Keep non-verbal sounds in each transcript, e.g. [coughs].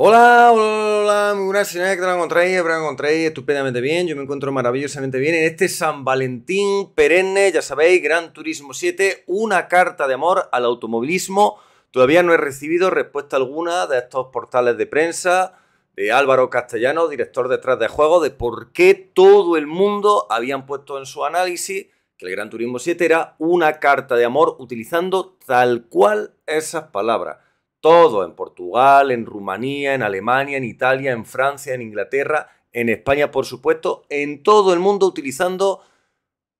Hola, hola, hola, muy buenas señores, que te encontréis? que encontréis estupendamente bien, yo me encuentro maravillosamente bien en este San Valentín perenne, ya sabéis, Gran Turismo 7, una carta de amor al automovilismo. Todavía no he recibido respuesta alguna de estos portales de prensa, de Álvaro Castellano, director detrás de juego, de por qué todo el mundo habían puesto en su análisis que el Gran Turismo 7 era una carta de amor utilizando tal cual esas palabras todo, en Portugal, en Rumanía, en Alemania, en Italia, en Francia, en Inglaterra, en España, por supuesto, en todo el mundo utilizando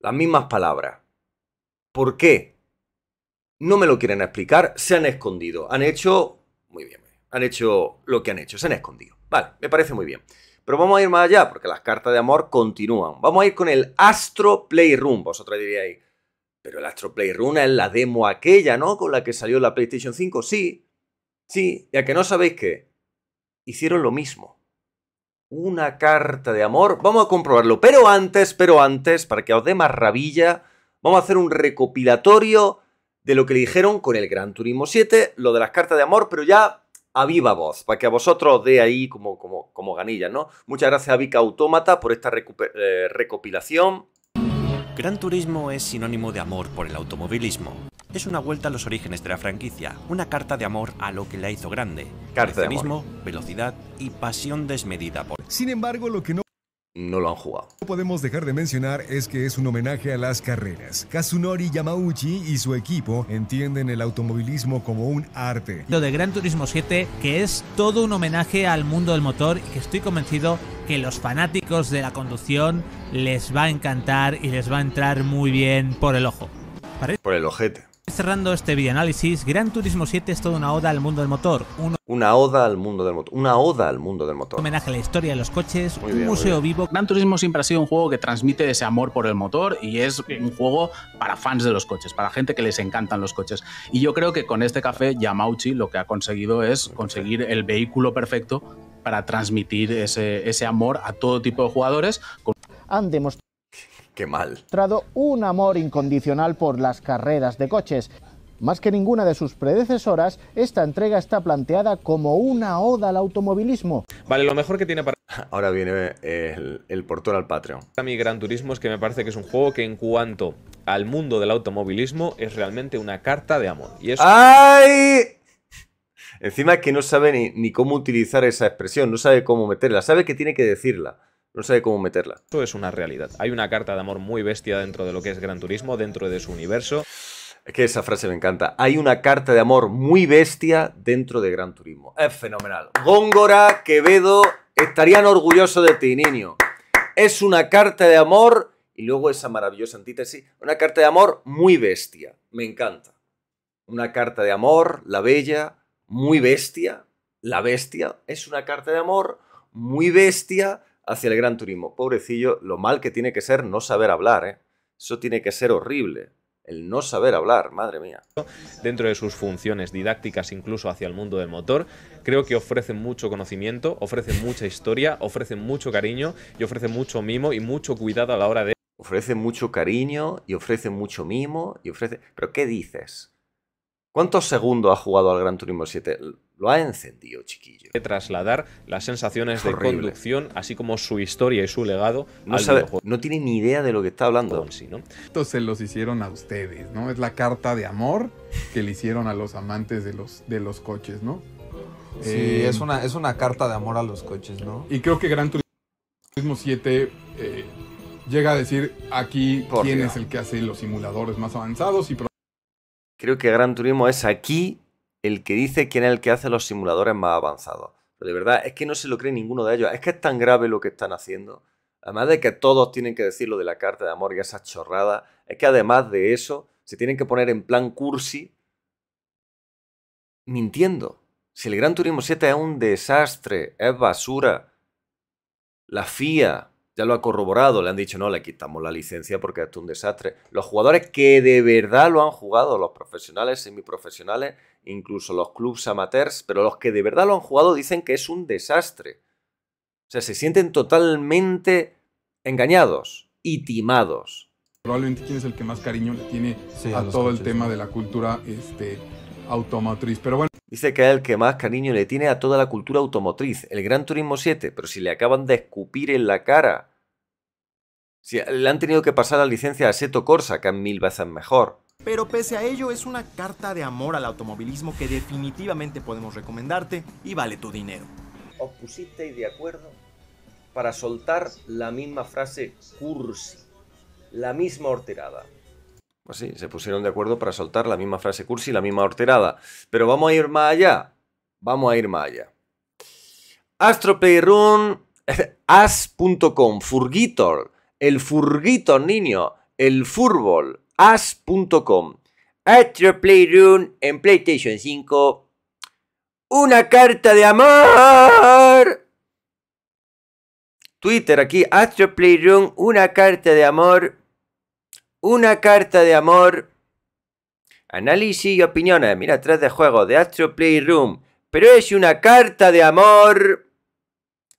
las mismas palabras. ¿Por qué? No me lo quieren explicar, se han escondido, han hecho... Muy bien, han hecho lo que han hecho, se han escondido. Vale, me parece muy bien. Pero vamos a ir más allá, porque las cartas de amor continúan. Vamos a ir con el Astro Playroom, vosotros diríais. Pero el Astro Playroom es la demo aquella, ¿no? Con la que salió la PlayStation 5, sí. Sí, ya que no sabéis qué, hicieron lo mismo. Una carta de amor, vamos a comprobarlo. Pero antes, pero antes, para que os dé más vamos a hacer un recopilatorio de lo que le dijeron con el Gran Turismo 7, lo de las cartas de amor, pero ya a viva voz, para que a vosotros os dé ahí como, como, como ganilla, ¿no? Muchas gracias a Vika Autómata por esta eh, recopilación. Gran Turismo es sinónimo de amor por el automovilismo es una vuelta a los orígenes de la franquicia, una carta de amor a lo que la hizo grande. Carta mismo, velocidad y pasión desmedida por. Sin embargo, lo que no no lo han jugado. No podemos dejar de mencionar es que es un homenaje a las carreras. Kazunori Yamauchi y su equipo entienden el automovilismo como un arte. Lo de Gran Turismo 7, que es todo un homenaje al mundo del motor y que estoy convencido que los fanáticos de la conducción les va a encantar y les va a entrar muy bien por el ojo. Por el ojete. Cerrando este videoanálisis, Gran Turismo 7 es toda una oda al mundo del motor. Una oda al mundo del motor. Una oda al mundo del motor. Homenaje a la historia de los coches, un museo vivo. Gran Turismo siempre ha sido un juego que transmite ese amor por el motor y es un juego para fans de los coches, para gente que les encantan los coches. Y yo creo que con este café, Yamauchi lo que ha conseguido es conseguir el vehículo perfecto para transmitir ese, ese amor a todo tipo de jugadores. Han demostrado Qué mal. Trado un amor incondicional por las carreras de coches. Más que ninguna de sus predecesoras, esta entrega está planteada como una oda al automovilismo. Vale, lo mejor que tiene para... [laughs] Ahora viene eh, el, el portal al Patreon. A mi Gran Turismo es que me parece que es un juego que en cuanto al mundo del automovilismo es realmente una carta de amor. Y es ¡Ay! Encima que no sabe ni, ni cómo utilizar esa expresión, no sabe cómo meterla, sabe que tiene que decirla no sabe cómo meterla. Eso es una realidad. Hay una carta de amor muy bestia dentro de lo que es Gran Turismo, dentro de su universo. Es que esa frase me encanta. Hay una carta de amor muy bestia dentro de Gran Turismo. Es fenomenal. Góngora, Quevedo, estarían orgullosos de ti, niño. Es una carta de amor, y luego esa maravillosa antítesis, una carta de amor muy bestia. Me encanta. Una carta de amor, la bella, muy bestia. La bestia es una carta de amor muy bestia hacia el gran turismo. Pobrecillo, lo mal que tiene que ser no saber hablar, ¿eh? Eso tiene que ser horrible. El no saber hablar, madre mía. Dentro de sus funciones didácticas, incluso hacia el mundo del motor, creo que ofrecen mucho conocimiento, ofrecen mucha historia, ofrecen mucho cariño y ofrecen mucho mimo y mucho cuidado a la hora de. Ofrece mucho cariño y ofrecen mucho mimo y ofrece. ¿Pero qué dices? ¿Cuántos segundos ha jugado al Gran Turismo 7? Lo ha encendido, chiquillo. De trasladar las sensaciones de conducción, así como su historia y su legado no sabe, No tiene ni idea de lo que está hablando. Sí, ¿no? Estos se los hicieron a ustedes, ¿no? Es la carta de amor que le hicieron a los amantes de los, de los coches, ¿no? Sí, eh, es, una, es una carta de amor a los coches, ¿no? Y creo que Gran Turismo 7 eh, llega a decir aquí quién es el que hace los simuladores más avanzados y Creo que Gran Turismo es aquí el que dice quién es el que hace los simuladores más avanzados. Pero de verdad, es que no se lo cree ninguno de ellos. Es que es tan grave lo que están haciendo. Además de que todos tienen que decir lo de la carta de amor y esa chorrada, es que además de eso, se tienen que poner en plan cursi mintiendo. Si el Gran Turismo 7 es un desastre, es basura, la FIA, ya lo ha corroborado, le han dicho, no, le quitamos la licencia porque es un desastre. Los jugadores que de verdad lo han jugado, los profesionales, semiprofesionales, incluso los clubs amateurs, pero los que de verdad lo han jugado dicen que es un desastre. O sea, se sienten totalmente engañados y timados. Probablemente quien es el que más cariño le tiene a, todo el tema de la cultura este, automotriz. Pero bueno. Dice que es el que más cariño le tiene a toda la cultura automotriz, el Gran Turismo 7, pero si le acaban de escupir en la cara. Si le han tenido que pasar la licencia a Seto Corsa, que es mil veces mejor. Pero pese a ello, es una carta de amor al automovilismo que definitivamente podemos recomendarte y vale tu dinero. Os pusisteis de acuerdo para soltar la misma frase cursi, la misma horterada. Pues sí, se pusieron de acuerdo para soltar la misma frase cursi, y la misma horterada. Pero vamos a ir más allá. Vamos a ir más allá. Playroom, [laughs] as.com, Furgitor, el Furguito, niño, el Furbol, as.com. playroom en PlayStation 5. Una carta de amor. Twitter aquí, playroom una carta de amor. Una carta de amor. Análisis y opiniones. Eh, mira, atrás de juego de Astro Playroom. Pero es una carta de amor.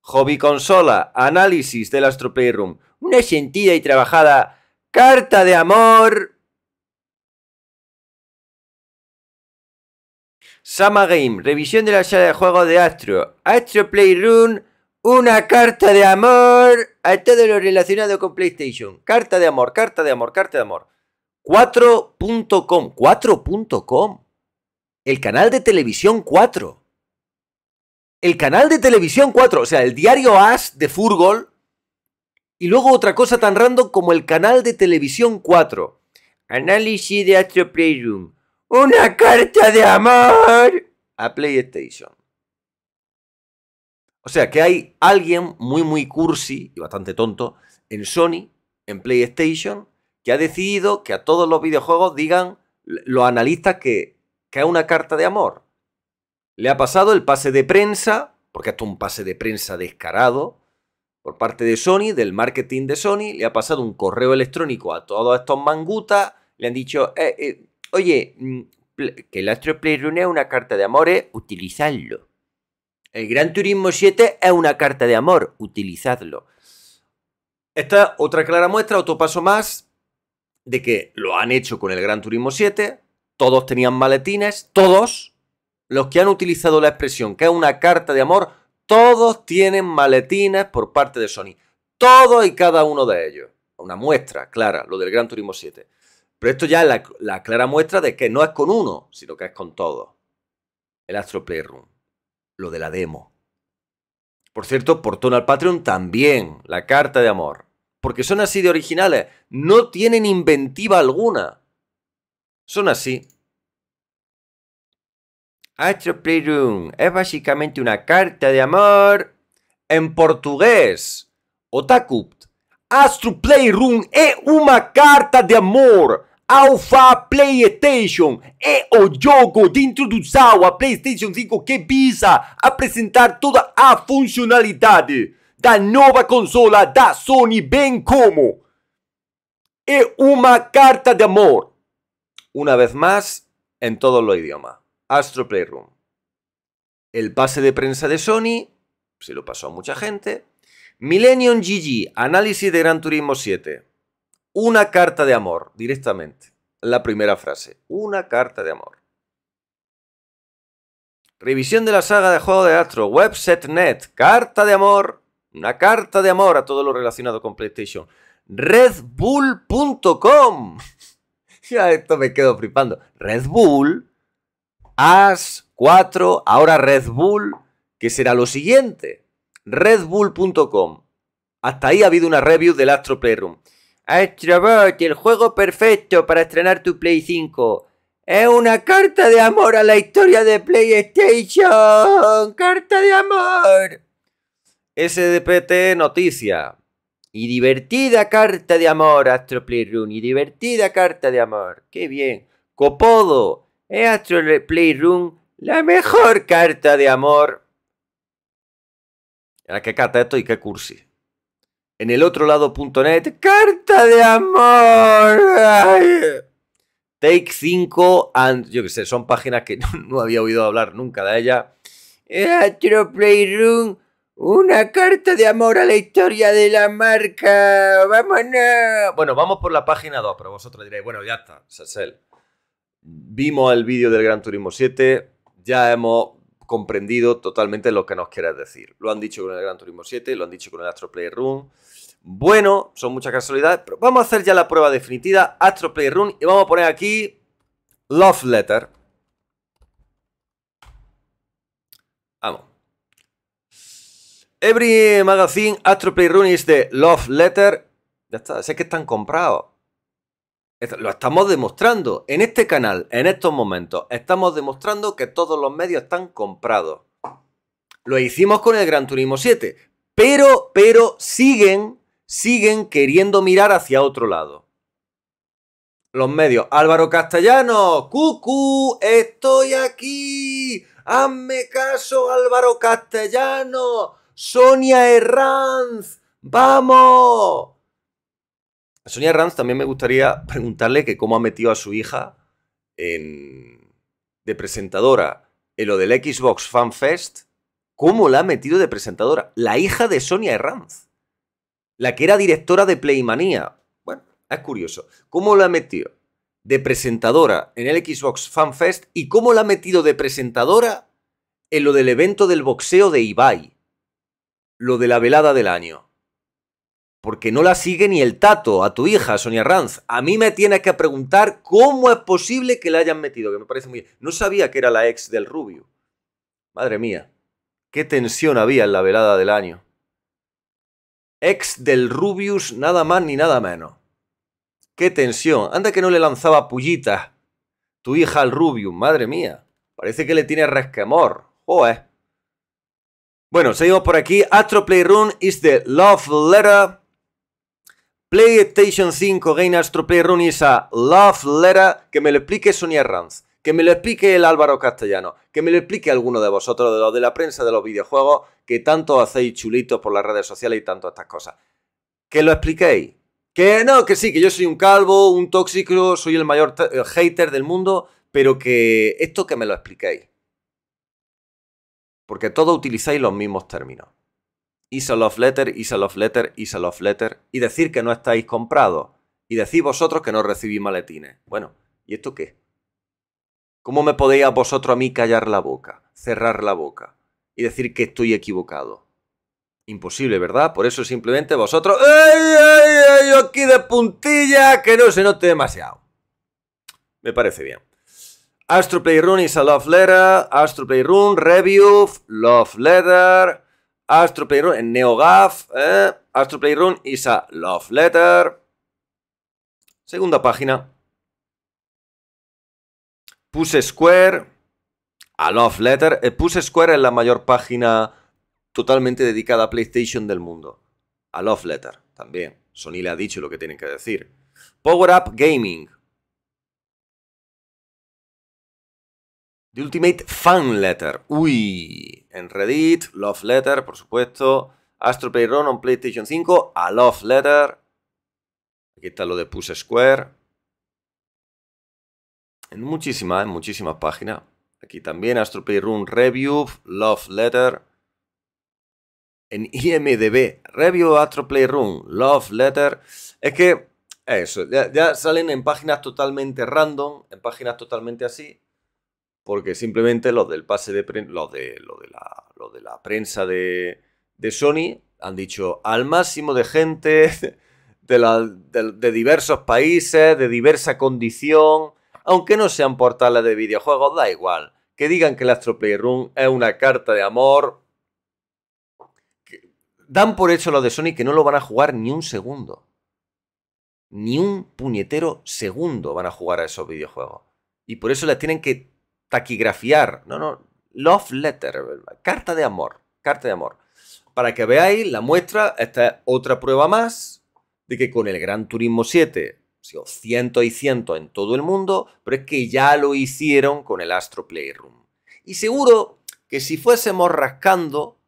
Hobby consola. Análisis del Astro Playroom. Una sentida y trabajada carta de amor. Sama Game. Revisión de la sala de juegos de Astro. Astro Playroom una carta de amor a todo lo relacionado con PlayStation. Carta de amor, carta de amor, carta de amor. 4.com, 4.com. El canal de televisión 4. El canal de televisión 4, o sea, el diario As de Furgol. Y luego otra cosa tan random como el canal de televisión 4. Análisis de Astro Playroom. Una carta de amor a PlayStation. O sea que hay alguien muy, muy cursi y bastante tonto en Sony, en PlayStation, que ha decidido que a todos los videojuegos digan los analistas que, que es una carta de amor. Le ha pasado el pase de prensa, porque esto es un pase de prensa descarado, por parte de Sony, del marketing de Sony, le ha pasado un correo electrónico a todos estos mangutas, le han dicho, eh, eh, oye, mm, que el Astro Playroom es una carta de es utilizadlo. El Gran Turismo 7 es una carta de amor, utilizadlo. Esta otra clara muestra, otro paso más, de que lo han hecho con el Gran Turismo 7, todos tenían maletines, todos los que han utilizado la expresión que es una carta de amor, todos tienen maletines por parte de Sony. Todos y cada uno de ellos. Una muestra clara, lo del Gran Turismo 7. Pero esto ya es la, la clara muestra de que no es con uno, sino que es con todos. El Astro Playroom lo de la demo. Por cierto, por al Patreon también, la carta de amor. Porque son así de originales, no tienen inventiva alguna. Son así. Astro Playroom es básicamente una carta de amor en portugués. Otaku. Astro Playroom es una carta de amor Alpha PlayStation es o jogo de introdução a PlayStation 5 que visa presentar toda a funcionalidade da nueva consola da Sony, bem como es uma carta de amor. una vez más, en todos los idiomas. Astro Playroom. El pase de prensa de Sony se lo pasó a mucha gente. Millennium GG, análisis de Gran Turismo 7. Una carta de amor, directamente. La primera frase. Una carta de amor. Revisión de la saga de juego de Astro, Websetnet, carta de amor, una carta de amor a todo lo relacionado con PlayStation. Redbull.com. [laughs] ya esto me quedo flipando. Red Bull, As 4, ahora Red Bull, que será lo siguiente. Redbull.com. Hasta ahí ha habido una review del Astro Playroom. Astrobot, el juego perfecto para estrenar tu Play 5. Es una carta de amor a la historia de PlayStation. Carta de amor. SDPT Noticia. Y divertida carta de amor, Astro Playroom. Y divertida carta de amor. Qué bien. Copodo. Es Astro Playroom la mejor carta de amor. ¿A qué carta esto y qué cursi? en el otro lado.net. Carta de amor. Take 5 and yo que sé, son páginas que [laughs] no, había oído hablar nunca de ella. Atro Playroom, una carta de amor a la historia de la marca. Vámonos. Bueno, vamos por la página 2, pero vosotros diréis, bueno, ya está, Sassel. Vimos el vídeo del Gran Turismo 7, ya hemos comprendido totalmente lo que nos quieres decir. Lo han dicho con el Gran Turismo 7, lo han dicho con el Astro Playroom. Bueno, son muchas casualidades, pero vamos a hacer ya la prueba definitiva, Astro Playroom, y vamos a poner aquí Love Letter. Vamos. Every magazine Astro Playroom is the Love Letter. Ya está, sé que están comprados. Lo estamos demostrando. En este canal, en estos momentos, estamos demostrando que todos los medios están comprados. Lo hicimos con el Gran Turismo 7. Pero, pero siguen, siguen queriendo mirar hacia otro lado los medios. Álvaro Castellano, cucu, estoy aquí. Hazme caso, Álvaro Castellano. Sonia Herranz, vamos. A Sonia Ranz también me gustaría preguntarle que cómo ha metido a su hija en, de presentadora en lo del Xbox Fan Fest. ¿Cómo la ha metido de presentadora? La hija de Sonia Ranz. La que era directora de Playmanía. Bueno, es curioso. ¿Cómo la ha metido de presentadora en el Xbox Fan Fest y cómo la ha metido de presentadora en lo del evento del boxeo de Ibai? Lo de la velada del año porque no la sigue ni el tato, a tu hija, Sonia Ranz. A mí me tienes que preguntar cómo es posible que la hayan metido, que me parece muy bien. No sabía que era la ex del rubio. Madre mía, qué tensión había en la velada del año. Ex del Rubius, nada más ni nada menos. Qué tensión. Anda que no le lanzaba pullitas tu hija al Rubius, madre mía. Parece que le tiene resquemor. Joder. Bueno, seguimos por aquí. Astro Playroom is the love letter PlayStation 5 Gain Astro Play Run esa Love Letter que me lo explique Sonia Ranz, que me lo explique el Álvaro Castellano, que me lo explique alguno de vosotros, de los de la prensa, de los videojuegos, que tanto hacéis chulitos por las redes sociales y tanto estas cosas. Que lo expliquéis. Que no, que sí, que yo soy un calvo, un tóxico, soy el mayor hater del mundo, pero que esto que me lo expliquéis. Porque todos utilizáis los mismos términos is a love letter, is a love letter, is a love letter, y decir que no estáis comprados, y decir vosotros que no recibís maletines. Bueno, ¿y esto qué? ¿Cómo me podéis vosotros a mí callar la boca, cerrar la boca, y decir que estoy equivocado? Imposible, ¿verdad? Por eso simplemente vosotros... ay, ay! Yo Aquí de puntilla, que no se note demasiado. Me parece bien. Astro Playroom is a love letter, Astro Playroom, review, love letter... Astro Playroom en NeoGAF, eh, Astro Playroom is a love letter. Segunda página. Puse Square, a love letter. Eh, Push Square es la mayor página totalmente dedicada a PlayStation del mundo. A love letter, también. Sony le ha dicho lo que tienen que decir. Power Up Gaming. The Ultimate Fan Letter. Uy, en Reddit, Love Letter, por supuesto. Astro Playroom on PlayStation 5, a Love Letter. Aquí está lo de Push Square. En muchísimas, en muchísimas páginas. Aquí también Astro Playroom Review, Love Letter. En IMDB, Review Astro Playroom, Love Letter. Es que, eso, ya salen en páginas totalmente random, en páginas totalmente así porque simplemente los del pase de prensa, los de, la, prensa de, Sony han dicho al máximo de gente [laughs] de, diversos países, de diversa condición, aunque no sean portales de videojuegos, da igual. Que digan que el Astro Playroom es una carta de amor. dan por hecho los de Sony que no lo van a jugar ni un segundo. Ni un puñetero segundo van a jugar a esos videojuegos. Y por eso les tienen que taquigrafiar, no, no, love letter, carta de amor, carta de amor. Para que veáis la muestra, esta es otra prueba más de que con el Gran Turismo 7, cientos y cientos en todo el mundo, pero es que ya lo hicieron con el Astro Playroom. Y seguro que si fuésemos rascando,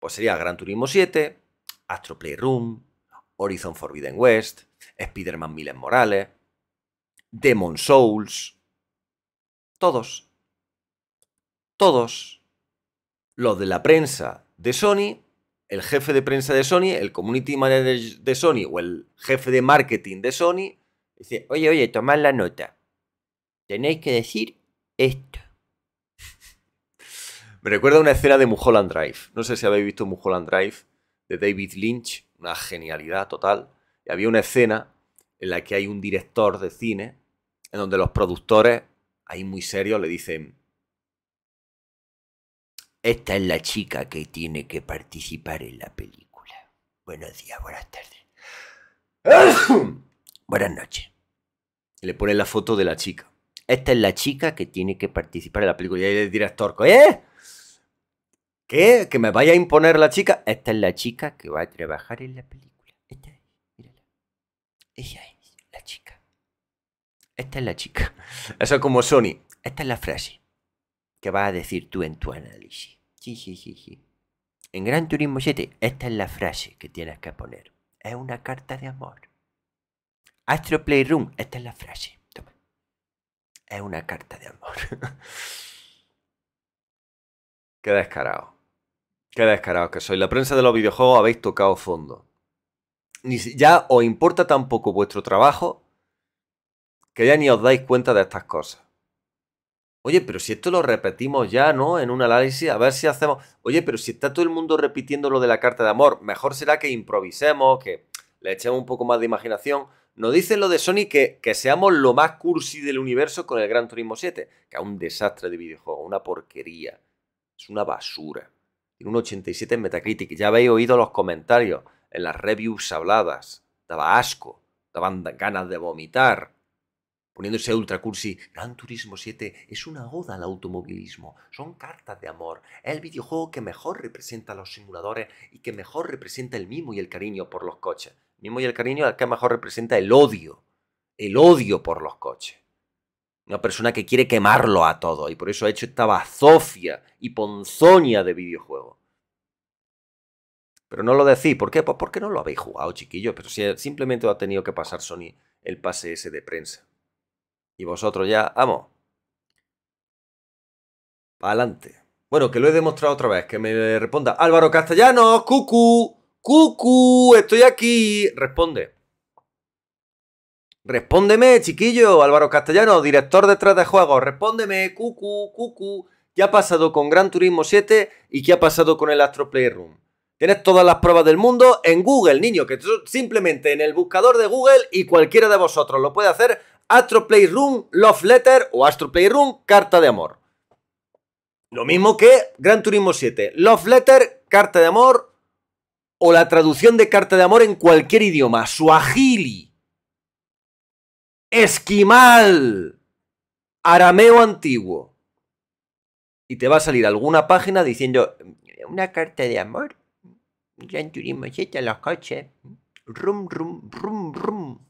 pues sería Gran Turismo 7, Astro Playroom, Horizon Forbidden West, Spider-Man Miles Morales, Demon Souls, todos. Todos. Los de la prensa de Sony, el jefe de prensa de Sony, el community manager de Sony o el jefe de marketing de Sony, dice, oye, oye, tomad la nota. Tenéis que decir esto. [laughs] Me recuerda una escena de Mulholland Drive. No sé si habéis visto Mulholland Drive de David Lynch, una genialidad total. Y había una escena en la que hay un director de cine en donde los productores ahí muy serio, le dicen, esta es la chica que tiene que participar en la película. Buenos días, buenas tardes. [coughs] buenas noches. Le ponen la foto de la chica. Esta es la chica que tiene que participar en la película. Y ahí el director, ¿eh? ¿Qué? ¿Que me vaya a imponer la chica? Esta es la chica que va a trabajar en la película. Esta es, mírala. Ella es. Esta es la chica. Eso es como Sony. Esta es la frase que vas a decir tú en tu análisis. Sí, sí, sí, sí. En Gran Turismo 7, esta es la frase que tienes que poner. Es una carta de amor. Astro Playroom, esta es la frase. Toma. Es una carta de amor. [laughs] Qué descarado. Qué descarado que soy. La prensa de los videojuegos habéis tocado fondo. Ni ya os importa tampoco vuestro trabajo que ya ni os dais cuenta de estas cosas. Oye, pero si esto lo repetimos ya, ¿no? En un análisis, a ver si hacemos... Oye, pero si está todo el mundo repitiendo lo de la carta de amor, mejor será que improvisemos, que le echemos un poco más de imaginación. Nos dicen lo de Sony que, que seamos lo más cursi del universo con el Gran Turismo 7, que es un desastre de videojuego, una porquería. Es una basura. Tiene un 87 en Metacritic. Ya habéis oído los comentarios en las reviews habladas. Daba asco, daban ganas de vomitar poniéndose ultra cursi, Gran Turismo 7 es una oda al automovilismo, son cartas de amor, es el videojuego que mejor representa a los simuladores y que mejor representa el mimo y el cariño por los coches. mimo y el cariño al que mejor representa el odio, el odio por los coches. Una persona que quiere quemarlo a todo y por eso ha hecho esta bazofia y ponzoña de videojuego. Pero no lo decís, ¿por qué? Pues porque no lo habéis jugado, chiquillos, pero si simplemente ha tenido que pasar Sony el pase ese de prensa y vosotros ya, vamos. adelante. Bueno, que lo he demostrado otra vez, que me responda Álvaro Castellanos, cucu, cucu, estoy aquí. Responde. Respóndeme, chiquillo, Álvaro Castellano, director detrás de juegos. Respóndeme, cucu, cucu. ¿Qué ha pasado con Gran Turismo 7 y qué ha pasado con el Astro Playroom? Tienes todas las pruebas del mundo en Google, niño, que simplemente en el buscador de Google y cualquiera de vosotros lo puede hacer Astro Playroom Love Letter o Astro Playroom Carta de Amor. Lo mismo que Gran Turismo 7. Love Letter, Carta de Amor o la traducción de Carta de Amor en cualquier idioma. Suajili. Esquimal. Arameo antiguo. Y te va a salir alguna página diciendo... Una carta de amor. Gran Turismo 7, los coches. Rum, rum, rum, rum.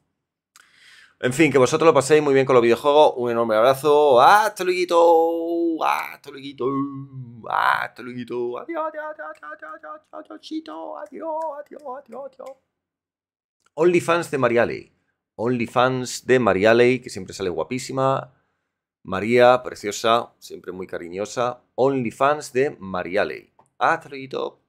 En fin, que vosotros lo paséis muy bien con los videojuegos. Un enorme abrazo. ¡Hasta luego! ¡Hasta luego! ¡Hasta luego! ¡Adiós, adiós, adiós, adiós, adiós, adiós, adiós! adiós, fans de Only fans de Marialey, que siempre sale guapísima. María, preciosa, siempre muy cariñosa. Only fans de Marialey. Hasta luego.